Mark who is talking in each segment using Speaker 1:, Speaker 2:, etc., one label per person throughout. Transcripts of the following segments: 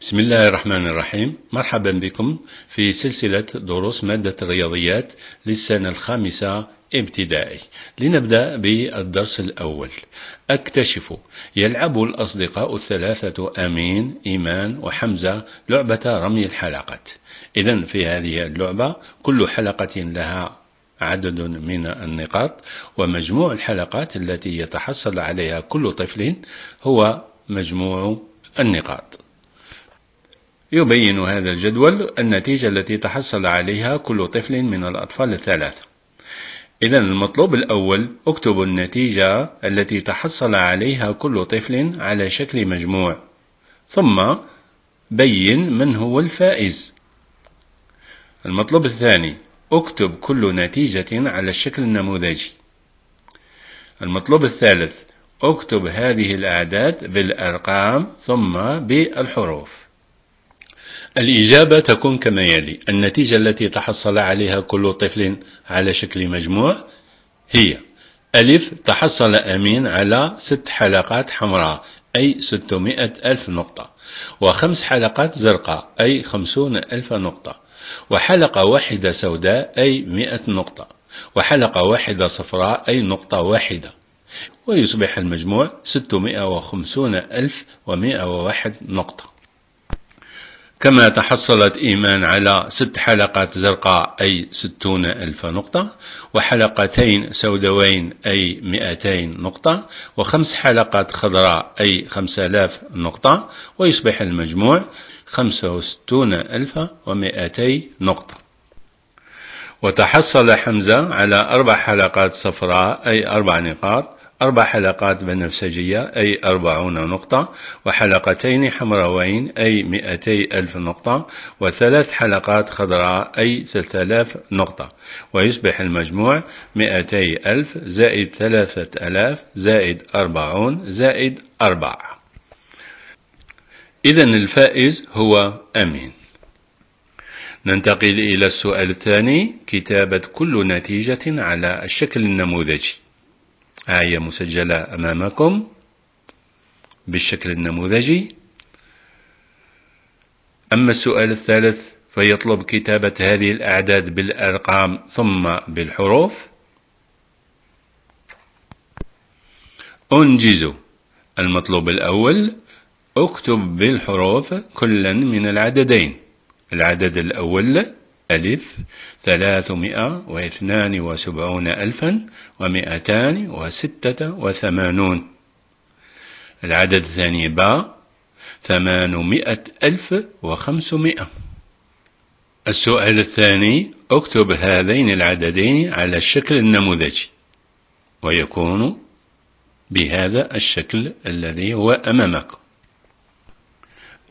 Speaker 1: بسم الله الرحمن الرحيم مرحبا بكم في سلسلة دروس مادة الرياضيات للسنة الخامسة ابتدائي لنبدأ بالدرس الأول أكتشف يلعب الأصدقاء الثلاثة أمين إيمان وحمزة لعبة رمي الحلقات إذا في هذه اللعبة كل حلقة لها عدد من النقاط ومجموع الحلقات التي يتحصل عليها كل طفل هو مجموع النقاط يبين هذا الجدول النتيجة التي تحصل عليها كل طفل من الأطفال الثلاثة إذا المطلوب الأول اكتب النتيجة التي تحصل عليها كل طفل على شكل مجموع ثم بين من هو الفائز المطلوب الثاني اكتب كل نتيجة على الشكل النموذجي المطلوب الثالث اكتب هذه الأعداد بالأرقام ثم بالحروف الإجابة تكون كما يلي النتيجة التي تحصل عليها كل طفل على شكل مجموع هي ألف تحصل أمين على ست حلقات حمراء أي 600 ألف نقطة وخمس حلقات زرقاء أي 50 ألف نقطة وحلقة واحدة سوداء أي 100 نقطة وحلقة واحدة صفراء أي نقطة واحدة ويصبح المجموع 650 ألف ومائة وواحد نقطة كما تحصلت إيمان على ست حلقات زرقاء أي ستون ألف نقطة وحلقتين سودوين أي مئتين نقطة وخمس حلقات خضراء أي خمسة آلاف نقطة ويصبح المجموع خمسة وستون ألف ومئتي نقطة وتحصل حمزة على أربع حلقات صفراء أي أربع نقاط أربع حلقات بنفسجية أي أربعون نقطة وحلقتين حمراوين أي مئتي ألف نقطة وثلاث حلقات خضراء أي ثلاثة آلاف نقطة ويصبح المجموع مئتي ألف زائد ثلاثة آلاف زائد أربعون زائد أربعة إذا الفائز هو أمين ننتقل إلى السؤال الثاني كتابة كل نتيجة على الشكل النموذجي آية مسجلة أمامكم بالشكل النموذجي أما السؤال الثالث فيطلب كتابة هذه الأعداد بالأرقام ثم بالحروف أنجز المطلوب الأول اكتب بالحروف كلا من العددين العدد الأول ألف ثلاثمائة واثنان وسبعون ألفا ومائتان وستة وثمانون العدد الثاني باء ثمانمائة ألف وخمسمائة السؤال الثاني اكتب هذين العددين على الشكل النموذجي ويكون بهذا الشكل الذي هو أمامك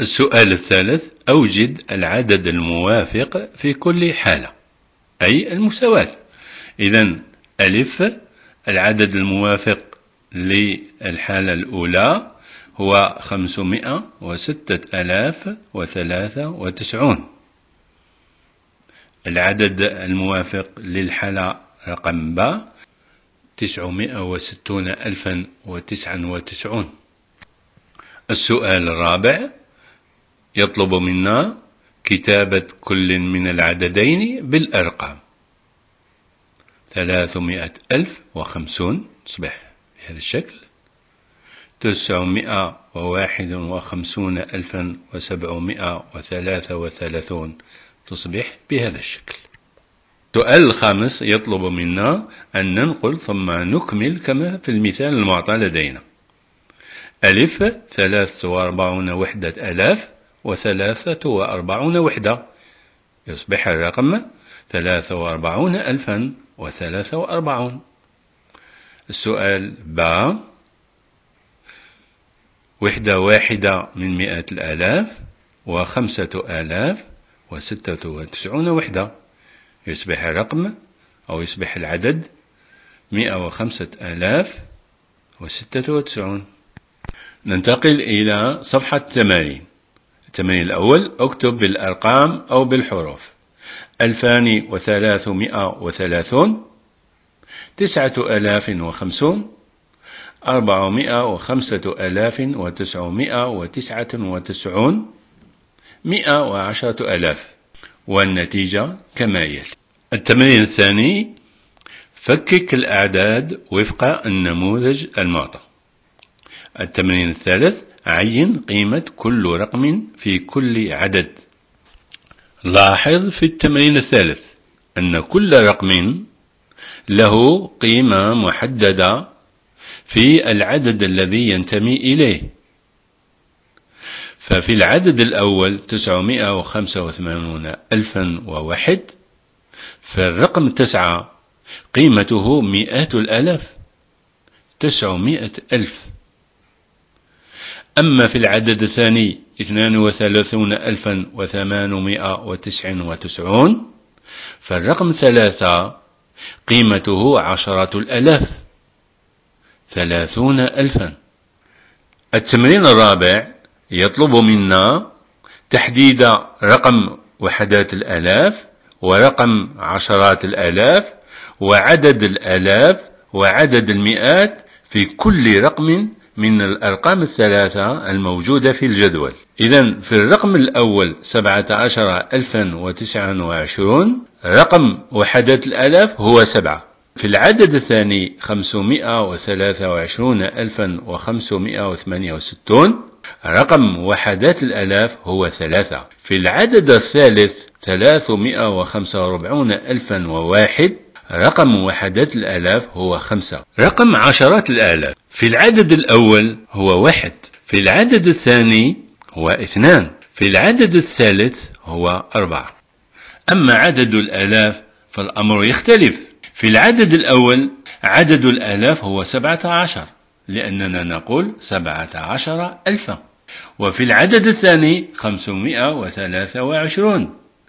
Speaker 1: السؤال الثالث أوجد العدد الموافق في كل حالة أي المساواة إذا ألف العدد الموافق للحالة الأولى هو خمسمائة وستة ألاف وثلاثة وتسعون العدد الموافق للحالة رقم ب تسعمائة وستون ألفا وتسعا وتسعون السؤال الرابع يطلب منا كتابة كل من العددين بالأرقام ثلاثمائة ألف وخمسون تصبح بهذا الشكل تسعمائة وواحد وخمسون ألفا وسبعمائة وثلاثة وثلاثون تصبح بهذا الشكل السؤال الخامس يطلب منا أن ننقل ثم نكمل كما في المثال المعطى لدينا ألف ثلاث وأربعون وحدة ألاف وثلاثة وأربعون وحدة يصبح الرقم ثلاثة وأربعون ألفا وثلاثة وأربعون السؤال با وحدة واحدة من مئة الآلاف وخمسة آلاف وستة وتسعون وحدة يصبح الرقم أو يصبح العدد مئة وخمسة آلاف وستة وتسعون ننتقل إلى صفحة التمارين التمرين الأول اكتب بالأرقام أو بالحروف ألفان وثلاثمائة وثلاثون تسعة آلاف وخمسون أربعمائة وخمسة آلاف وتسعمائة وتسعة وتسعون مئة وعشرة آلاف والنتيجة كما يلي التمرين الثاني فكك الأعداد وفق النموذج المعطى التمرين الثالث عين قيمة كل رقم في كل عدد لاحظ في التمرين الثالث أن كل رقم له قيمة محددة في العدد الذي ينتمي إليه ففي العدد الأول 985 ألفا وواحد فالرقم تسعة قيمته مئات الألاف تسعمائة ألف أما في العدد الثاني ألفا وتسعون فالرقم ثلاثة قيمته عشرة الألاف ثلاثون ألفا التمرين الرابع يطلب منا تحديد رقم وحدات الألاف ورقم عشرات الألاف وعدد الألاف وعدد المئات في كل رقم من الأرقام الثلاثة الموجودة في الجدول إذا في الرقم الأول 17029 رقم وحدة الآلاف هو سبعة في العدد الثاني 523568 رقم وحدات الآلاف هو ثلاثة في العدد الثالث 345001 رقم وحدات الآلاف هو خمسة رقم عشرات الآلاف في العدد الأول هو واحد في العدد الثاني هو اثنان في العدد الثالث هو أربعة أما عدد الآلاف فالأمر يختلف في العدد الأول عدد الآلاف هو سبعة عشر لأننا نقول سبعة عشر ألفا وفي العدد الثاني خمسمائة وثلاثة وعشرون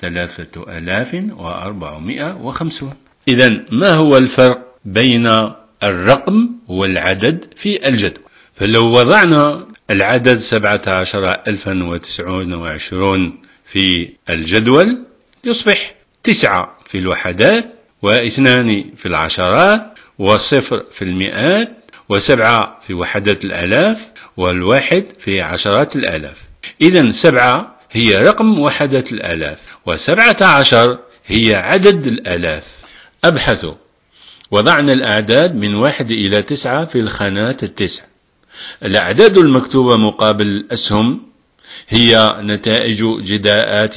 Speaker 1: 3450 إذا ما هو الفرق بين الرقم والعدد في الجدول فلو وضعنا العدد سبعة في الجدول يصبح تسعة في الوحدات واثنان في العشرات وصفر في المئات وسبعة في وحدات الآلاف والواحد في عشرات الآلاف إذا سبعة هي رقم وحدة الآلاف وسبعة عشر هي عدد الآلاف أبحثوا وضعنا الأعداد من واحد إلى تسعة في الخانات التسع الأعداد المكتوبة مقابل الأسهم هي نتائج جداءات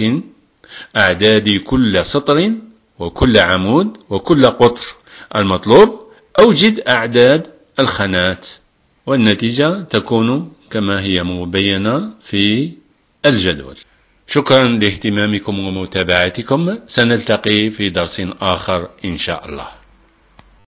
Speaker 1: أعداد كل سطر وكل عمود وكل قطر المطلوب أوجد أعداد الخانات والنتيجة تكون كما هي مبينة في الجدول شكرا لاهتمامكم ومتابعتكم سنلتقي في درس آخر إن شاء الله